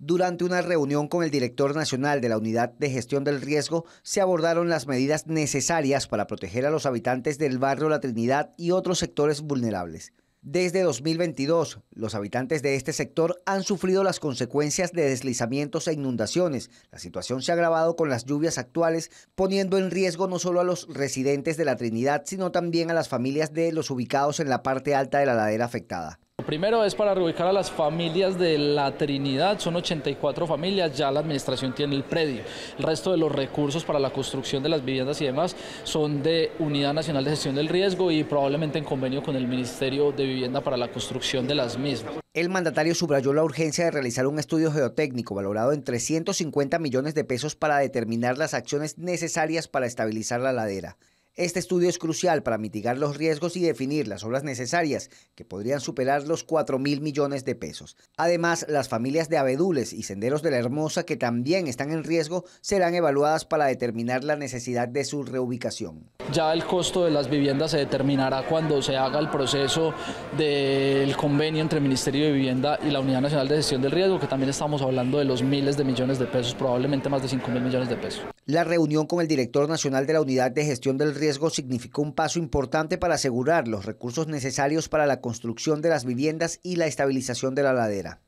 Durante una reunión con el director nacional de la Unidad de Gestión del Riesgo, se abordaron las medidas necesarias para proteger a los habitantes del barrio La Trinidad y otros sectores vulnerables. Desde 2022, los habitantes de este sector han sufrido las consecuencias de deslizamientos e inundaciones. La situación se ha agravado con las lluvias actuales, poniendo en riesgo no solo a los residentes de la Trinidad, sino también a las familias de los ubicados en la parte alta de la ladera afectada. Primero es para reubicar a las familias de la Trinidad, son 84 familias, ya la administración tiene el predio. El resto de los recursos para la construcción de las viviendas y demás son de Unidad Nacional de Gestión del Riesgo y probablemente en convenio con el Ministerio de Vivienda para la construcción de las mismas. El mandatario subrayó la urgencia de realizar un estudio geotécnico valorado en 350 millones de pesos para determinar las acciones necesarias para estabilizar la ladera. Este estudio es crucial para mitigar los riesgos y definir las obras necesarias, que podrían superar los 4 mil millones de pesos. Además, las familias de abedules y senderos de la Hermosa, que también están en riesgo, serán evaluadas para determinar la necesidad de su reubicación. Ya el costo de las viviendas se determinará cuando se haga el proceso del convenio entre el Ministerio de Vivienda y la Unidad Nacional de Gestión del Riesgo, que también estamos hablando de los miles de millones de pesos, probablemente más de 5 mil millones de pesos. La reunión con el director nacional de la Unidad de Gestión del Riesgo significó un paso importante para asegurar los recursos necesarios para la construcción de las viviendas y la estabilización de la ladera.